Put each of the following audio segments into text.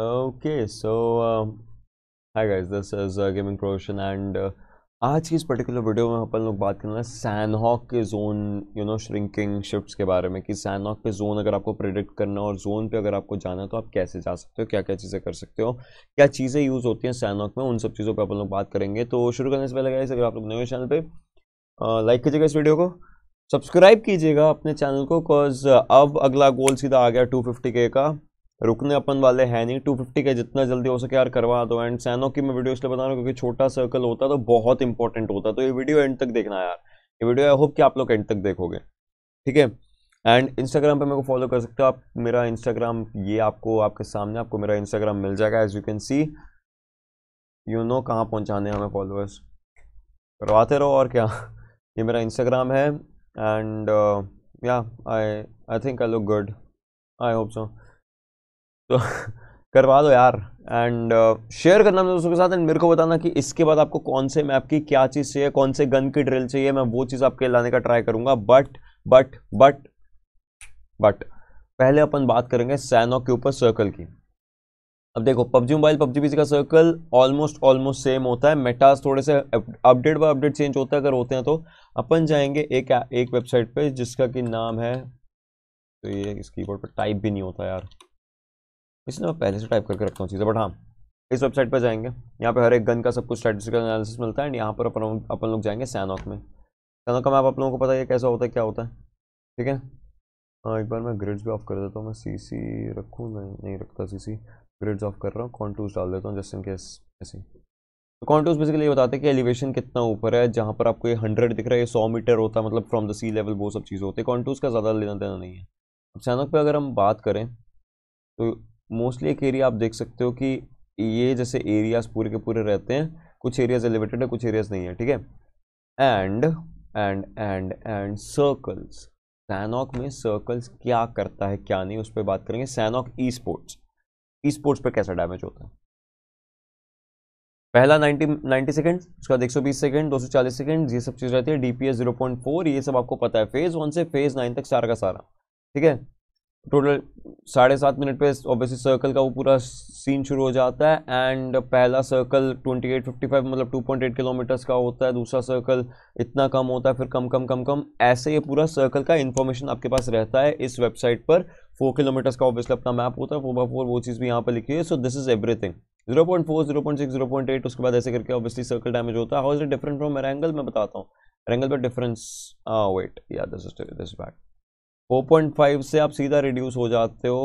Okay so hi guys this is gaming प्रोशन and आज की इस पर्टिकुलर वीडियो में अपन लोग बात करना वाले सैनहॉक के zone you know shrinking shift के बारे में कि सैनहॉक पे जोन अगर आपको प्रिडिक्ट करना है और जोन पे अगर आपको जाना है तो आप कैसे जा सकते हो क्या क्या चीज़ें कर सकते हो क्या चीज़ें यूज़ होती हैं सैनहॉक में उन सब चीज़ों पर अपन लोग बात करेंगे तो शुरू करने से पहले गाइस अगर आप लोग नए चैनल पर लाइक कीजिएगा इस वीडियो को सब्सक्राइब कीजिएगा अपने चैनल को बिकॉज अब अगला गोल सीधा आ गया टू के का रुकने अपन वाले हैं नहीं टू फिफ्टी का जितना जल्दी हो सके यार करवा दो एंड सैनो की मैं वीडियो इसलिए बता रहा हूँ क्योंकि छोटा सर्कल होता है तो बहुत इंपॉर्टेंट होता है तो ये वीडियो एंड तक देखना यार ये वीडियो आई होप कि आप लोग एंड तक देखोगे ठीक है एंड इंस्टाग्राम पे मेरे को फॉलो कर सकते हो आप मेरा इंस्टाग्राम ये आपको आपके सामने आपको मेरा इंस्टाग्राम मिल जाएगा as you can see you know कहाँ पहुँचाने हमें फॉलोअर्स करवाते रहो और क्या ये मेरा इंस्टाग्राम है एंड या I I think I look good I hope so तो करवा दो यार एंड शेयर uh, करना मेरे दोस्तों के साथ एंड मेरे को बताना कि इसके बाद आपको कौन से मैप की क्या चीज़ चाहिए कौन से गन की ड्रिल चाहिए मैं वो चीज़ आपके लाने का ट्राई करूंगा बट बट बट बट पहले अपन बात करेंगे सैनो के ऊपर सर्कल की अब देखो पबजी मोबाइल पबजी पीसी का सर्कल ऑलमोस्ट ऑलमोस्ट सेम होता है मेटास थोड़े से अपडेट बाय अपडेट चेंज होता है अगर होते हैं तो अपन जाएंगे एक एक वेबसाइट पे जिसका कि नाम है तो ये इस कीबोर्ड पर टाइप भी नहीं होता यार इसलिए मैं तो पहले से टाइप करके रखता हूँ चीज़ें बट हाँ इस वेबसाइट पर जाएंगे यहाँ पर हर एक गन का सब कुछ स्ट्रेटिकल एनालिसिस मिलता है एंड यहाँ पर अपन अपन लोग जाएंगे सैनॉक में सैनॉक का मैप आप लोगों को पता है कैसा होता है क्या होता है ठीक है हाँ एक बार मैं ग्रिड्स भी ऑफ कर देता हूँ मैं सी सी रखूँ नहीं नहीं रखता सी सी ग्रिड्स ऑफ कर रहा हूँ कॉन्टूज डाल देता हूँ जस्ट इन केस ऐसे तो कॉन्टूज बेसिकली ये बताते हैं कि एलिवेशन कितना ऊपर है जहाँ पर आपको ये हंड्रेड दिख रहा है ये सौ मीटर होता है मतलब फ्रॉम द सी लेवल वो सब चीज़ें होती है कॉन्टूज का ज़्यादा लेना देना नहीं है अब सैनक पर अगर हम बात करें तो मोस्टली एक एरिया आप देख सकते हो कि ये जैसे एरियाज पूरे के पूरे रहते हैं कुछ एरियाज एलिवेटेड है कुछ एरियाज नहीं है ठीक है and and and and circles Sanhok में सर्कल्स क्या करता है क्या नहीं उस पर बात करेंगे सैनॉक ई स्पोर्ट्स ई स्पोर्ट्स पर कैसा डैमेज होता है पहला 90 90 सेकंड उसका बाद 120 सेकंड 240 सेकंड ये सब चीज़ रहती है डीपीएस 0.4 ये सब आपको पता है फेज वन से फेज नाइन तक सारा का सारा ठीक है टोटल साढ़े सात मिनट पे ऑब्वियसली सर्कल का वो पूरा सीन शुरू हो जाता है एंड पहला circle twenty eight fifty five मतलब टू पॉइंट एट किलोमीटर्स का होता है दूसरा सर्कल इतना कम होता है फिर कम कम कम कम ऐसे ये पूरा सर्कल का इन्फॉर्मेशन आपके पास रहता है इस वेबसाइट पर फोर किलोमीटर्स का ऑब्वियसली अपना मैप होता है फोर बाई फोर वो चीज़ भी यहाँ पर लिखी है so this is everything zero point four zero point six zero point eight उसके बाद ऐसे करके ऑब्वियसली सर्कल डैमेज होता है how is it different from angle मैं बताता हूँ एंगल पर डिफरेंस वेट या दिस इज दिस बैट 4.5 से आप सीधा रिड्यूस हो जाते हो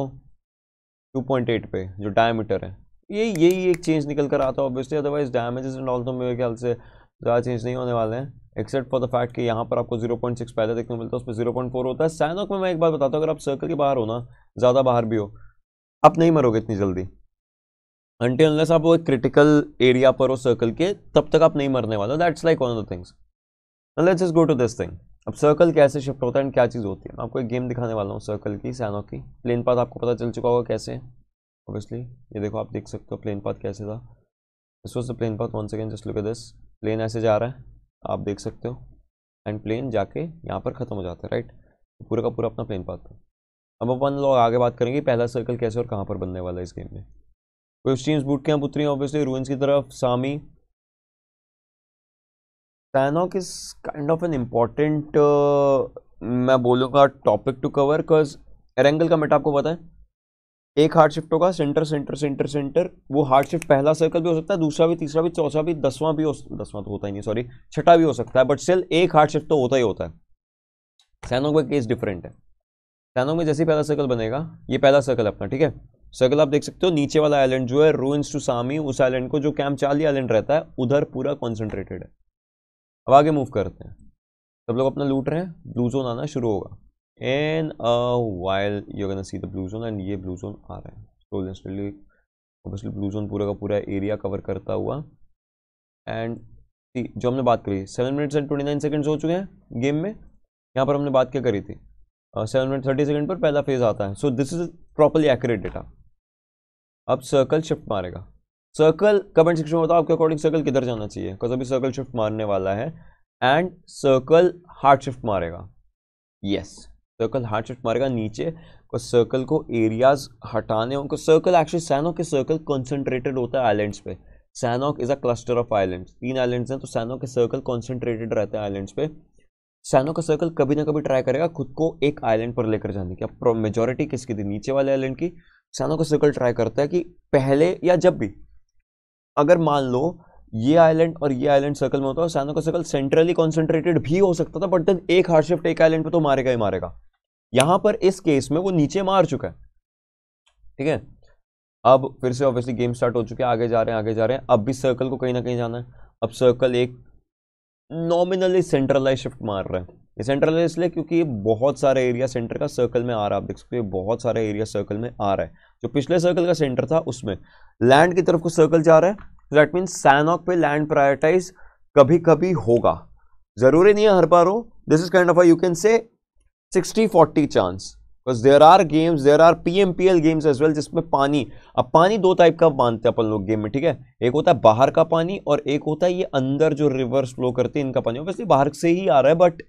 2.8 पे जो डायमीटर है ये यही एक चेंज निकल कर आता है obviously otherwise damages and all तो मेरे ख्याल से ज़्यादा चेंज नहीं होने वाले हैं एक्सेप्ट फॉर द फैक्ट कि यहाँ पर आपको 0.6 पहले देखने को मिलता है उस पर फोर होता है सैनोक में मैं एक बात बताता हूँ अगर आप सर्कल के बाहर हो ना ज़्यादा बाहर भी हो आप नहीं मरोगे इतनी जल्दी अनटे अनलेस आप वो एक क्रिटिकल एरिया पर हो सर्कल के तब तक आप नहीं मरने वाले that's like one of the things let's go to this thing अब सर्कल कैसे शिफ्ट होता है एंड क्या चीज़ होती है मैं आपको एक गेम दिखाने वाला हूँ सर्कल की सैनो की प्लेन पाथ आपको पता चल चुका होगा कैसे ऑब्वियसली ये देखो आप देख सकते हो प्लेन पाथ कैसे था this was the plane path one second just look at this plane ऐसे जा रहा है आप देख सकते हो एंड प्लेन जाके यहाँ पर ख़त्म हो जाता है राइट तो पूरा का पूरा अपना प्लेन पाथ था अब अपन लोग आगे बात करेंगे पहला सर्कल कैसे और कहाँ पर बनने वाला है इस गेम में कोई स्ट्रीम्स बूट कैंप उतरी ऑब्वियसली रूइंस की तरफ सामी Tanok is kind of an important मैं बोलूँगा topic to cover because Erangel का मेटा आपको पता है एक हार्ड शिफ्ट होगा सेंटर सेंटर सेंटर सेंटर वो हार्ड शिफ्ट पहला सर्कल भी हो सकता है दूसरा भी तीसरा भी चौथा भी दसवां भी हो दसवां तो होता ही नहीं सॉरी छठा भी हो सकता है बट स्टिल एक हार्ड शिफ्ट तो होता ही होता है सैनोक में केस डिफरेंट है सैनोक में जैसे पहला सर्कल बनेगा ये पहला सर्कल अपना ठीक है सर्कल आप देख सकते हो नीचे वाला आइलैंड जो है रूइंस टू सामी उस आइलैंड को जो कैम्प चाली आइलैंड रहता है उधर पूरा कॉन्सेंट्रेटेड है अब आगे मूव करते हैं सब लोग अपना लूट रहे हैं ब्लू जोन आना शुरू होगा in a while you can see the blue zone and ये ब्लू जोन आ रहा है slowly slowly obviously blue zone पूरा का पूरा एरिया कवर करता हुआ एंड जो हमने बात करी seven minutes and twenty nine seconds हो चुके हैं गेम में यहाँ पर हमने बात क्या करी थी सेवन मिनट थर्टी सेकेंड पर पहला फेज आता है so this is properly accurate data अब सर्कल शिफ्ट मारेगा सर्कल कमेंट सेक्शन में बताओ आपके अकॉर्डिंग सर्कल किधर जाना चाहिए बिकॉज अभी सर्कल शिफ्ट मारने वाला है एंड सर्कल हार्ड शिफ्ट मारेगा यस सर्कल हार्ड शिफ्ट मारेगा नीचे और सर्कल को एरियाज हटाने उनको सर्कल एक्चुअली सैनोक के सर्कल कॉन्सेंट्रेटेड होता है आइलैंड्स पे Sanhok is a cluster of islands तीन आइलैंड्स हैं तो सैनोक के सर्कल कॉन्सेंट्रेटेड रहते हैं आइलैंड्स पे सैनो का सर्कल कभी ना कभी ट्राई करेगा खुद को एक आइलैंड पर लेकर जाने की अब मेजोरिटी किसकी थी नीचे वाले आइलैंड की सैनो का सर्कल ट्राई करता है कि पहले या जब भी अगर मान लो ये आइलैंड और ये आइलैंड सर्कल में होता है सैनो का सर्कल सेंट्रली कॉन्सेंट्रेटेड भी हो सकता था बट देन एक हार्डशिफ्ट एक आइलैंड पे तो मारेगा ही मारेगा यहां पर इस केस में वो नीचे मार चुका है ठीक है अब फिर से ऑब्वियसली गेम स्टार्ट हो चुके हैं आगे जा रहे हैं आगे जा रहे हैं अब भी सर्कल को कहीं ना कहीं जाना है अब सर्कल एक नॉमिनली सेंट्रलाइज शिफ्ट मार रहे है ये सेंट्रल है इसलिए क्योंकि ये बहुत सारे एरिया सेंटर का सर्कल में आ रहा है आप देख सकते हो बहुत सारे एरिया सर्कल में आ रहा है जो पिछले सर्कल का सेंटर था उसमें लैंड की तरफ को सर्कल जा रहा है दैट मीन्स सैनॉक पे लैंड प्रायोरिटाइज कभी कभी होगा जरूरी नहीं है हर बार हो this is kind of you can say 60 40 chance because there are games there are P L games as well जिसमें पानी अब पानी दो टाइप का मानते हैं अपन लोग गेम में ठीक है एक होता है बाहर का पानी और एक होता है ये अंदर जो रिवर्स फ्लो करते हैं इनका पानी ऑब्वियसली बाहर से ही आ रहा है बट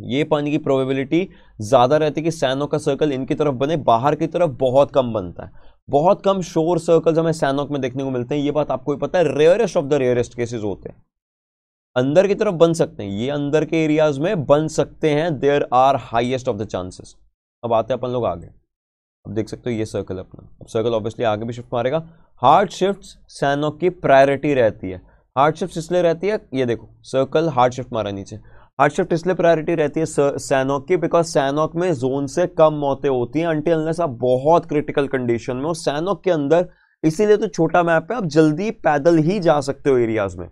ये पाने की प्रोबेबिलिटी ज़्यादा रहती है कि सैनोक का सर्कल इनकी तरफ बने बाहर की तरफ बहुत कम बनता है बहुत कम शोर सर्कल्स हमें सैनोक में देखने को मिलते हैं ये बात आपको भी पता है rarest of the rarest cases होते हैं अंदर की तरफ बन सकते हैं ये अंदर के एरियाज में बन सकते हैं there are highest of the chances अब आते हैं अपन लोग आगे अब देख सकते हो ये सर्कल अपना अब सर्कल ऑब्वियसली आगे भी शिफ्ट मारेगा हार्ड शिफ्ट सैनोक की प्रायोरिटी रहती है हार्ड शिफ्ट इसलिए रहती है ये देखो सर्कल हार्ड शिफ्ट मारा नीचे हार्ड शिफ्ट इसलिए प्रायोरिटी रहती है सैनॉक की बिकॉज सैनॉक में जोन से कम मौतें होती हैं अंटी अनलेस आप बहुत क्रिटिकल कंडीशन में हो सैनॉक के अंदर इसीलिए तो छोटा मैप है आप जल्दी पैदल ही जा सकते हो एरियाज में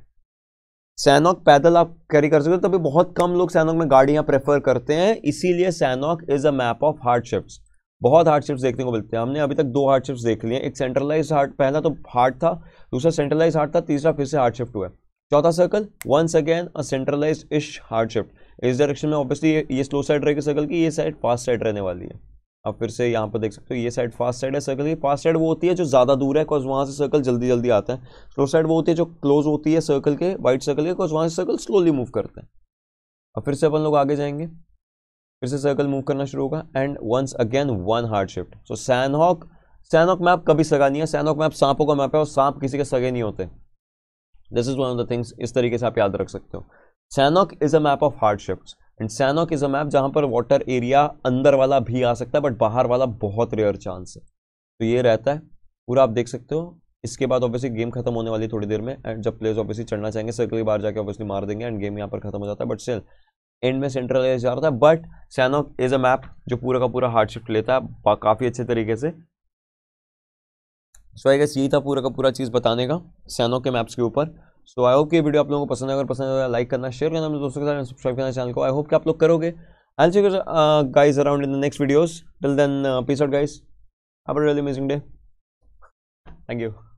सैनॉक पैदल आप कैरी कर सकते हो तभी बहुत कम लोग सैनॉक में गाड़ियां प्रेफर करते हैं इसीलिए Sanhok is a map of hardships बहुत हार्डशिप्स देखने को मिलते हैं हमने अभी तक दो हार्डशिप्स देख लिए एक सेंट्रलाइज हार्ट पहला तो हार्ट था दूसरा सेंट्रलाइज हार्ट था तीसरा फिर से हार्डशिफ्ट हुआ है चौथा circle once again a centralize ish hard shift इस डायरेक्शन में ऑब्वियसली ये, स्लो साइड रहेगी सर्कल की ये साइड फास्ट साइड रहने वाली है आप फिर से यहाँ पर देख सकते हो ये साइड फास्ट साइड है सर्कल की फास्ट साइड वो होती है जो ज़्यादा दूर है कॉज वहाँ से सर्कल जल्दी जल्दी आता है स्लो साइड वो होती है जो क्लोज होती है सर्कल के वाइट सर्कल के कॉज वहाँ से सर्कल स्लोली मूव करते हैं अब फिर से अपन लोग आगे जाएंगे फिर से सर्कल मूव करना शुरू होगा and once again one hard shift so Sanhok Sanhok map कभी सगा नहीं है सैनहॉक मैप सांपों का मैप है और सांप किसी के सगे नहीं होते this is one of the things इस तरीके से आप याद रख सकते हो Sanhok is a map of hardships and Sanhok is a map जहां पर वाटर एरिया अंदर वाला भी आ सकता है बट बाहर वाला बहुत रेयर चांस है तो ये रहता है पूरा आप देख सकते हो इसके बाद ऑब्वियसली गेम खत्म होने वाली थोड़ी देर में एंड जब प्लेयर्स ऑब्वियसली चढ़ना चाहेंगे सर अगली बार जाके ऑब्वियसली मार देंगे एंड गेम यहाँ पर खत्म हो जाता है बट स्टिल एंड में सेंट्रल जा रहा था but Sanhok is a map जो पूरा का पूरा हार्डशिप लेता है काफ़ी अच्छे तरीके से सो आई गेस यही था पूरा का पूरा चीज़ बताने का सैनो के मैप्स के ऊपर सो आई होप कि वीडियो आप लोगों को पसंद है अगर पसंद आया तो लाइक करना शेयर करना मेरे दोस्तों के साथ सब्सक्राइब करना चैनल को आई होप कि आप लोग करोगे I see guys around in the next videos till then peace out guys peace out, guys. Have a really amazing